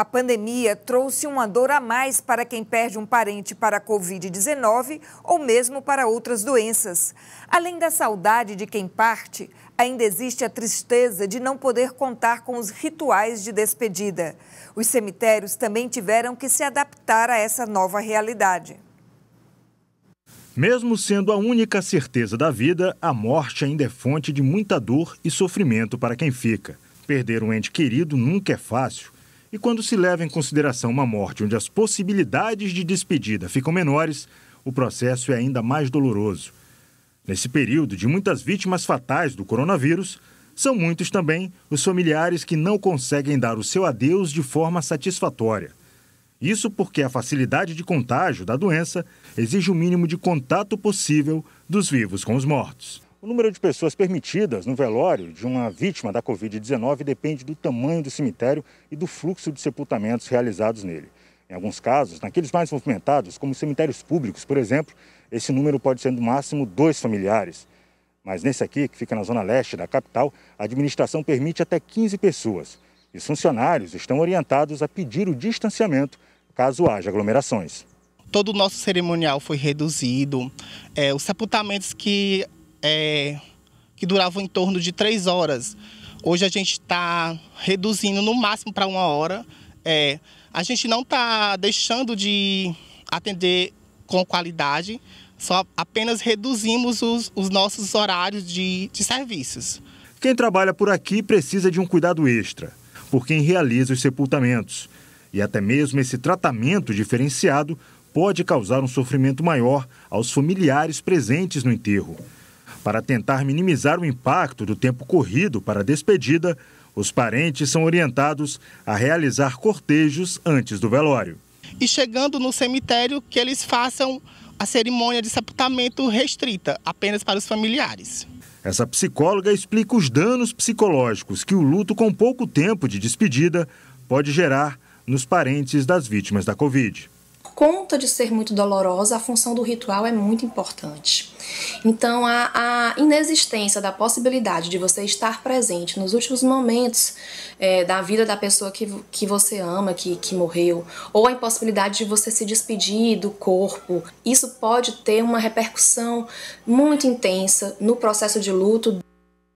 A pandemia trouxe uma dor a mais para quem perde um parente para a Covid-19 ou mesmo para outras doenças. Além da saudade de quem parte, ainda existe a tristeza de não poder contar com os rituais de despedida. Os cemitérios também tiveram que se adaptar a essa nova realidade. Mesmo sendo a única certeza da vida, a morte ainda é fonte de muita dor e sofrimento para quem fica. Perder um ente querido nunca é fácil e quando se leva em consideração uma morte onde as possibilidades de despedida ficam menores, o processo é ainda mais doloroso. Nesse período de muitas vítimas fatais do coronavírus, são muitos também os familiares que não conseguem dar o seu adeus de forma satisfatória. Isso porque a facilidade de contágio da doença exige o mínimo de contato possível dos vivos com os mortos. O número de pessoas permitidas no velório de uma vítima da Covid-19 depende do tamanho do cemitério e do fluxo de sepultamentos realizados nele. Em alguns casos, naqueles mais movimentados, como cemitérios públicos, por exemplo, esse número pode ser no máximo dois familiares. Mas nesse aqui, que fica na zona leste da capital, a administração permite até 15 pessoas. E os funcionários estão orientados a pedir o distanciamento caso haja aglomerações todo o nosso cerimonial foi reduzido. É, os sepultamentos que é, que duravam em torno de três horas. Hoje a gente está reduzindo no máximo para uma hora. É, a gente não está deixando de atender com qualidade, só apenas reduzimos os, os nossos horários de, de serviços. Quem trabalha por aqui precisa de um cuidado extra, por quem realiza os sepultamentos. E até mesmo esse tratamento diferenciado pode causar um sofrimento maior aos familiares presentes no enterro. Para tentar minimizar o impacto do tempo corrido para a despedida, os parentes são orientados a realizar cortejos antes do velório. E chegando no cemitério, que eles façam a cerimônia de sepultamento restrita, apenas para os familiares. Essa psicóloga explica os danos psicológicos que o luto com pouco tempo de despedida pode gerar nos parentes das vítimas da Covid conta de ser muito dolorosa, a função do ritual é muito importante. Então, a, a inexistência da possibilidade de você estar presente nos últimos momentos é, da vida da pessoa que, que você ama, que, que morreu, ou a impossibilidade de você se despedir do corpo, isso pode ter uma repercussão muito intensa no processo de luto